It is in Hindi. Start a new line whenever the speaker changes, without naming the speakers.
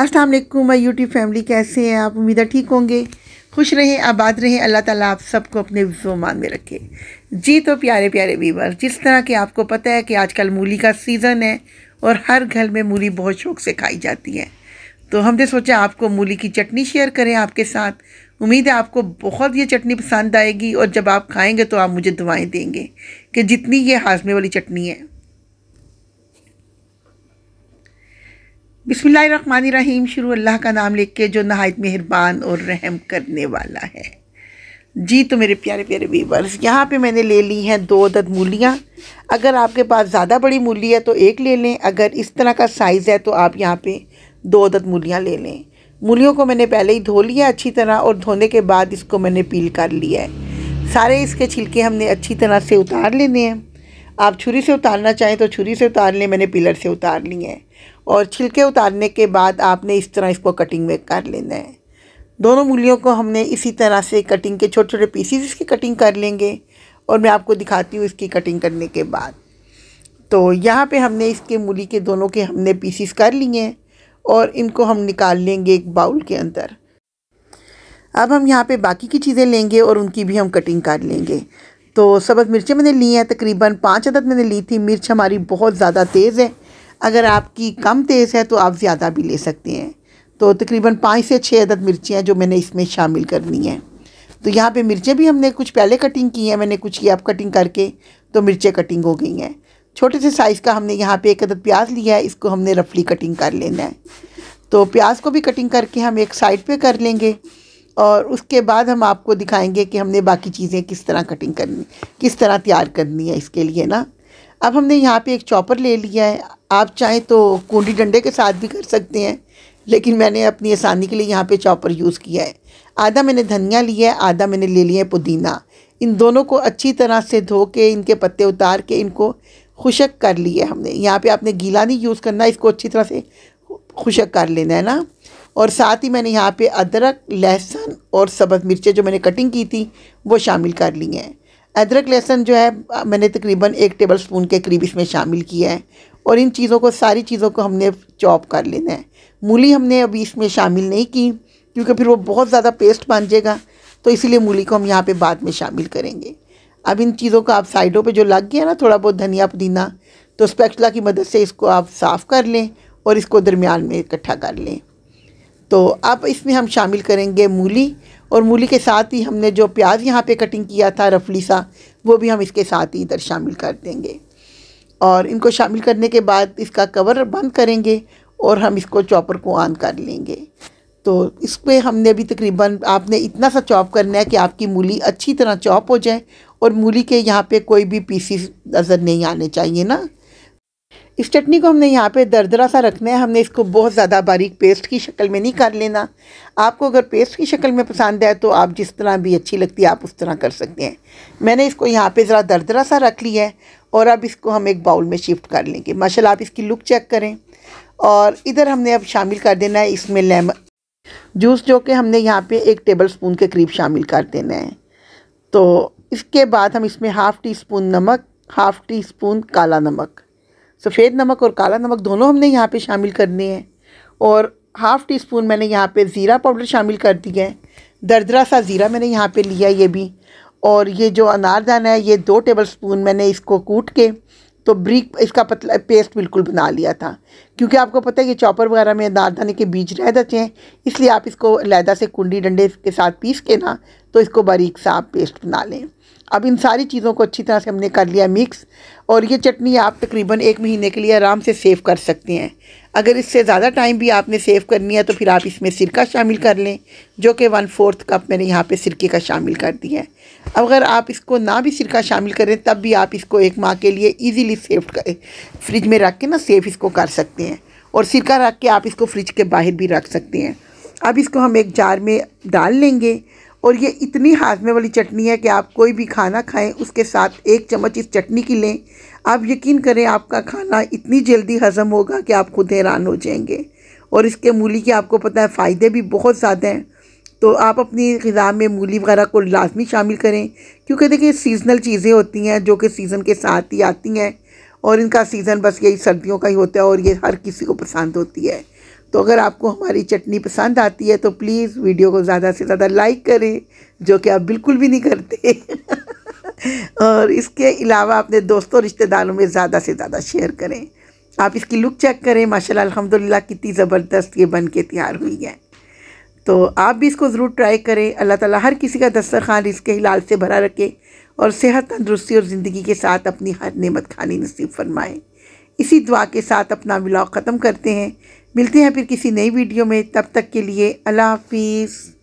अस्सलाम वालेकुम माय यूट्यूब फैमिली कैसे हैं आप उम्मीद है ठीक होंगे खुश रहें आबाद रहें अल्लाह ताला आप सबको अपने जुमान में रखे जी तो प्यारे प्यारे बीवर जिस तरह के आपको पता है कि आजकल मूली का सीज़न है और हर घर में मूली बहुत शौक से खाई जाती है तो हमने सोचा आपको मूली की चटनी शेयर करें आपके साथ उम्मीद है आपको बहुत ये चटनी पसंद आएगी और जब आप खाएँगे तो आप मुझे दुआएँ देंगे कि जितनी ये हाजमे वाली चटनी है बिसमीम शुरू अल्लाह का नाम लिख के जो नहायत मेहरबान और रहम करने वाला है जी तो मेरे प्यारे प्यारे वीवर्स यहाँ पे मैंने ले ली हैं दो अदद मूलियाँ अगर आपके पास ज़्यादा बड़ी मूली है तो एक ले लें अगर इस तरह का साइज़ है तो आप यहाँ पे दो अदद मूलियाँ ले लें मूलियों को मैंने पहले ही धो लिया अच्छी तरह और धोने के बाद इसको मैंने पील कर लिया है सारे इसके छिलके हमने अच्छी तरह से उतार लेने हैं आप छुरी से उतारना चाहें तो छुरी से उतार लें मैंने पिलर से उतार लिए हैं और छिलके उतारने के बाद आपने इस तरह इसको कटिंग में कर लेना है दोनों मूलियों को हमने इसी तरह से कटिंग के छोटे छोटे पीसीस इसकी कटिंग कर लेंगे और मैं आपको दिखाती हूँ इसकी कटिंग करने के बाद तो यहाँ पे हमने इसके मूली के दोनों के हमने पीसीस कर लिए हैं और इनको हम निकाल लेंगे एक बाउल के अंदर अब हम यहाँ पे बाकी की चीज़ें लेंगे और उनकी भी हम कटिंग कर लेंगे तो सबक मिर्चें मैंने ली हैं तकरीबन पाँच अदद मैंने ली थी मिर्च हमारी बहुत ज़्यादा तेज़ है अगर आपकी कम तेज़ है तो आप ज़्यादा भी ले सकते हैं तो तकरीबन पाँच से छः अदद मिर्चियाँ हैं जो मैंने इसमें शामिल करनी है तो यहाँ पे मिर्चें भी हमने कुछ पहले कटिंग की हैं मैंने कुछ की अब कटिंग करके तो मिर्चें कटिंग हो गई हैं छोटे से साइज़ का हमने यहाँ पे एक अदद प्याज लिया है इसको हमने रफली कटिंग कर लेना है तो प्याज को भी कटिंग करके हम एक साइड पे कर लेंगे और उसके बाद हम आपको दिखाएंगे कि हमने बाकी चीज़ें किस तरह कटिंग करनी किस तरह तैयार करनी है इसके लिए ना अब हमने यहाँ पे एक चॉपर ले लिया है आप चाहें तो कुंडी डंडे के साथ भी कर सकते हैं लेकिन मैंने अपनी आसानी के लिए यहाँ पे चॉपर यूज़ किया है आधा मैंने धनिया लिया है आधा मैंने ले लिया है पुदीना इन दोनों को अच्छी तरह से धो के इनके पत्ते उतार के इनको खुशक कर लिया हमने यहाँ पे आपने गीला नहीं यूज़ करना इसको अच्छी तरह से खुशक कर लेना है ना और साथ ही मैंने यहाँ पे अदरक लहसुन और सब्ज़ मिर्चें जो मैंने कटिंग की थी वो शामिल कर ली हैं अदरक लहसुन जो है मैंने तकरीबन एक टेबल स्पून के करीब इसमें शामिल किया है और इन चीज़ों को सारी चीज़ों को हमने चॉप कर लेना है मूली हमने अभी इसमें शामिल नहीं की क्योंकि फिर वो बहुत ज़्यादा पेस्ट बन जाएगा तो इसीलिए मूली को हम यहाँ पे बाद में शामिल करेंगे अब इन चीज़ों को आप साइडों पे जो लग गया ना थोड़ा बहुत धनिया पुदीना तो स्पेक्चुला की मदद से इसको आप साफ़ कर लें और इसको दरमियान में इकट्ठा कर लें तो अब इसमें हम शामिल करेंगे मूली और मूली के साथ ही हमने जो प्याज यहाँ पे कटिंग किया था रफली सा वो भी हम इसके साथ ही इधर शामिल कर देंगे और इनको शामिल करने के बाद इसका कवर बंद करेंगे और हम इसको चॉपर को ऑन कर लेंगे तो इस पर हमने भी तकरीबन आपने इतना सा चॉप करना है कि आपकी मूली अच्छी तरह चॉप हो जाए और मूली के यहाँ पे कोई भी पीसीस नज़र नहीं आने चाहिए ना इस चटनी को हमने यहाँ पे दरदरा सा रखना है हमने इसको बहुत ज़्यादा बारीक पेस्ट की शक्ल में नहीं कर लेना आपको अगर पेस्ट की शक्ल में पसंद है तो आप जिस तरह भी अच्छी लगती है आप उस तरह कर सकते हैं मैंने इसको यहाँ पे ज़रा दरदरा सा रख लिया है और अब इसको हम एक बाउल में शिफ्ट कर लेंगे माशा आप इसकी लुक चेक करें और इधर हमने अब शामिल कर देना है इसमें लेमन जूस जो कि हमने यहाँ पर एक टेबल स्पून के करीब शामिल कर देना है तो इसके बाद हम इसमें हाफ़ टी स्पून नमक हाफ़ टी स्पून काला नमक सफ़ेद नमक और काला नमक दोनों हमने यहाँ पे शामिल करने हैं और हाफ़ टी स्पून मैंने यहाँ पे ज़ीरा पाउडर शामिल कर दिया है दरदरा सा ज़ीरा मैंने यहाँ पे लिया ये भी और ये जो अनारदाना है ये दो टेबल स्पून मैंने इसको कूट के तो ब्रिक इसका पतला पेस्ट बिल्कुल बना लिया था क्योंकि आपको पता है कि चॉपर वगैरह में अनारदाने के बीज रह जाते हैं इसलिए आप इसको लैदा से कुंडी डंडे के साथ पीस के ना तो इसको बारीक सा आप पेस्ट बना लें अब इन सारी चीज़ों को अच्छी तरह से हमने कर लिया मिक्स और ये चटनी आप तकरीबन एक महीने के लिए आराम से सेव कर सकते हैं अगर इससे ज़्यादा टाइम भी आपने सेव करनी है तो फिर आप इसमें सिरका शामिल कर लें जो कि वन फोर्थ कप मैंने यहाँ पे सिरके का शामिल कर दिया है अगर आप इसको ना भी सिरका शामिल करें तब भी आप इसको एक माह के लिए ईजीली सेव कर फ्रिज में रख के ना सेफ इसको कर सकते हैं और सिरका रख के आप इसको फ्रिज के बाहर भी रख सकते हैं अब इसको हम एक जार में डाल लेंगे और ये इतनी हाजमे वाली चटनी है कि आप कोई भी खाना खाएं उसके साथ एक चम्मच इस चटनी की लें आप यकीन करें आपका खाना इतनी जल्दी हज़म होगा कि आप खुद हैरान हो जाएंगे और इसके मूली के आपको पता है फ़ायदे भी बहुत ज़्यादा हैं तो आप अपनी ग़ा में मूली वगैरह को लाजमी शामिल करें क्योंकि देखिए सीज़नल चीज़ें होती हैं जो कि सीज़न के साथ ही आती हैं और इनका सीज़न बस यही सर्दियों का ही होता है और ये हर किसी को पसंद होती है तो अगर आपको हमारी चटनी पसंद आती है तो प्लीज़ वीडियो को ज़्यादा से ज़्यादा लाइक करें जो कि आप बिल्कुल भी नहीं करते और इसके अलावा अपने दोस्तों रिश्तेदारों में ज़्यादा से ज़्यादा शेयर करें आप इसकी लुक चेक करें माशाल्लाह अल्हम्दुलिल्लाह कितनी ज़बरदस्त ये बन के तैयार हुई है तो आप भी इसको ज़रूर ट्राई करें अल्लाह ताला हर किसी का दस्तरखान इसके हिलाल से भरा रखे और सेहत तंदरुस्ती और ज़िंदगी के साथ अपनी हर नेमत खानी नसीब फरमाएँ इसी दुआ के साथ अपना ब्लॉग ख़त्म करते हैं मिलते हैं फिर किसी नई वीडियो में तब तक के लिए अल्लाह हाफिज़